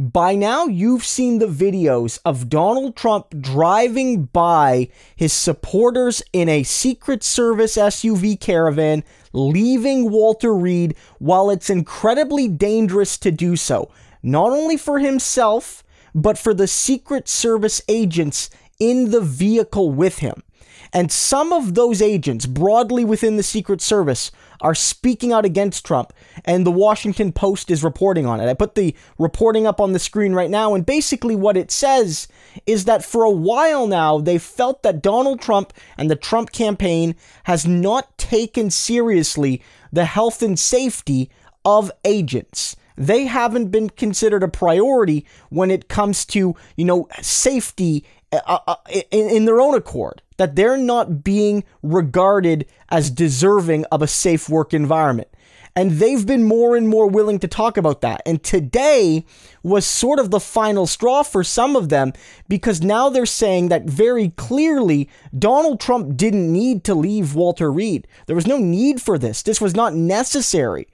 by now you've seen the videos of Donald Trump driving by his supporters in a Secret Service SUV caravan, leaving Walter Reed while it's incredibly dangerous to do so, not only for himself, but for the Secret Service agents in the vehicle with him. And some of those agents, broadly within the Secret Service, are speaking out against Trump, and the Washington Post is reporting on it. I put the reporting up on the screen right now, and basically what it says is that for a while now, they felt that Donald Trump and the Trump campaign has not taken seriously the health and safety of agents they haven't been considered a priority when it comes to you know safety uh, uh, uh in, in, their own accord that they're not being regarded as deserving of a safe work environment. And they've been more and more willing to talk about that. And today was sort of the final straw for some of them because now they're saying that very clearly Donald Trump didn't need to leave Walter Reed. There was no need for this. This was not necessary.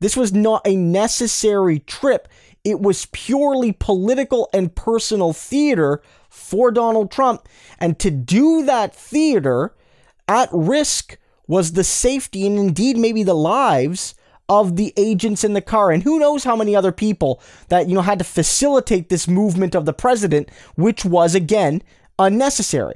This was not a necessary trip. It was purely political and personal theater for Donald Trump. And to do that theater at risk was the safety and indeed maybe the lives of the agents in the car and who knows how many other people that you know had to facilitate this movement of the president which was again unnecessary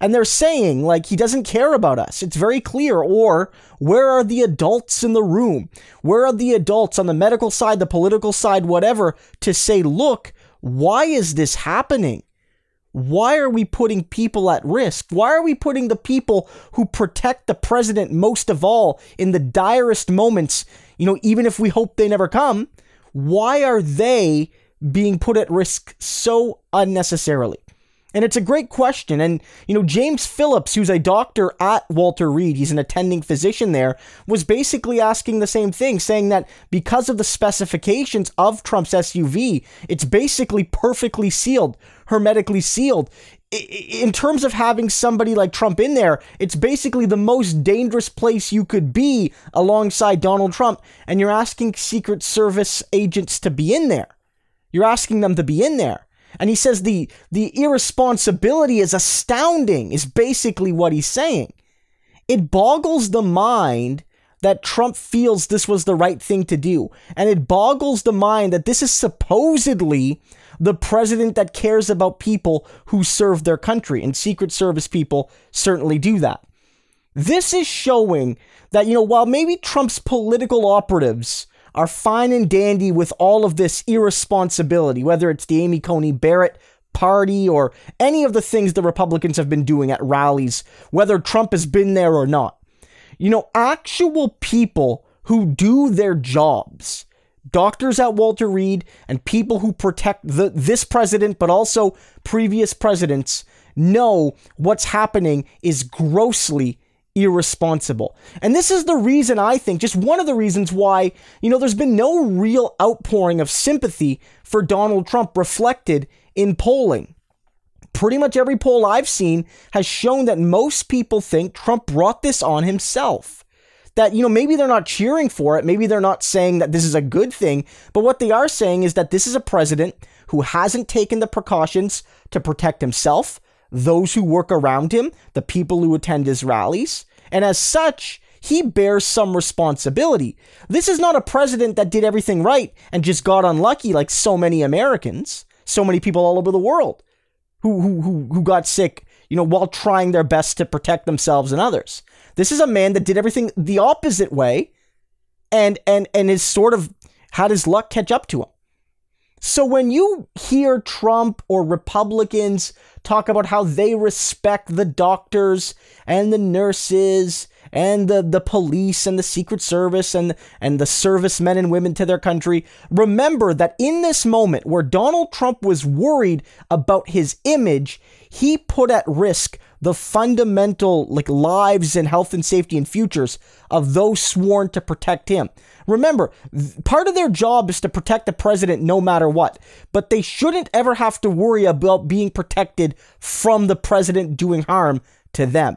and they're saying like he doesn't care about us it's very clear or where are the adults in the room where are the adults on the medical side the political side whatever to say look why is this happening why are we putting people at risk? Why are we putting the people who protect the president most of all in the direst moments, you know, even if we hope they never come, why are they being put at risk so unnecessarily? And it's a great question. And, you know, James Phillips, who's a doctor at Walter Reed, he's an attending physician there, was basically asking the same thing, saying that because of the specifications of Trump's SUV, it's basically perfectly sealed, hermetically sealed. In terms of having somebody like Trump in there, it's basically the most dangerous place you could be alongside Donald Trump. And you're asking Secret Service agents to be in there. You're asking them to be in there. And he says the the irresponsibility is astounding is basically what he's saying. It boggles the mind that Trump feels this was the right thing to do. And it boggles the mind that this is supposedly the president that cares about people who serve their country. And Secret Service people certainly do that. This is showing that, you know, while maybe Trump's political operatives are fine and dandy with all of this irresponsibility, whether it's the Amy Coney Barrett party or any of the things the Republicans have been doing at rallies, whether Trump has been there or not. You know, actual people who do their jobs, doctors at Walter Reed and people who protect the, this president, but also previous presidents, know what's happening is grossly irresponsible. And this is the reason I think, just one of the reasons why, you know, there's been no real outpouring of sympathy for Donald Trump reflected in polling. Pretty much every poll I've seen has shown that most people think Trump brought this on himself. That, you know, maybe they're not cheering for it. Maybe they're not saying that this is a good thing. But what they are saying is that this is a president who hasn't taken the precautions to protect himself, those who work around him, the people who attend his rallies, and as such, he bears some responsibility. This is not a president that did everything right and just got unlucky like so many Americans, so many people all over the world who who who, who got sick, you know, while trying their best to protect themselves and others. This is a man that did everything the opposite way and and and is sort of had his luck catch up to him. So when you hear Trump or Republicans talk about how they respect the doctors and the nurses and the, the police and the Secret Service and, and the servicemen and women to their country, remember that in this moment where Donald Trump was worried about his image, he put at risk the fundamental like lives and health and safety and futures of those sworn to protect him. Remember, part of their job is to protect the president no matter what, but they shouldn't ever have to worry about being protected from the president doing harm to them.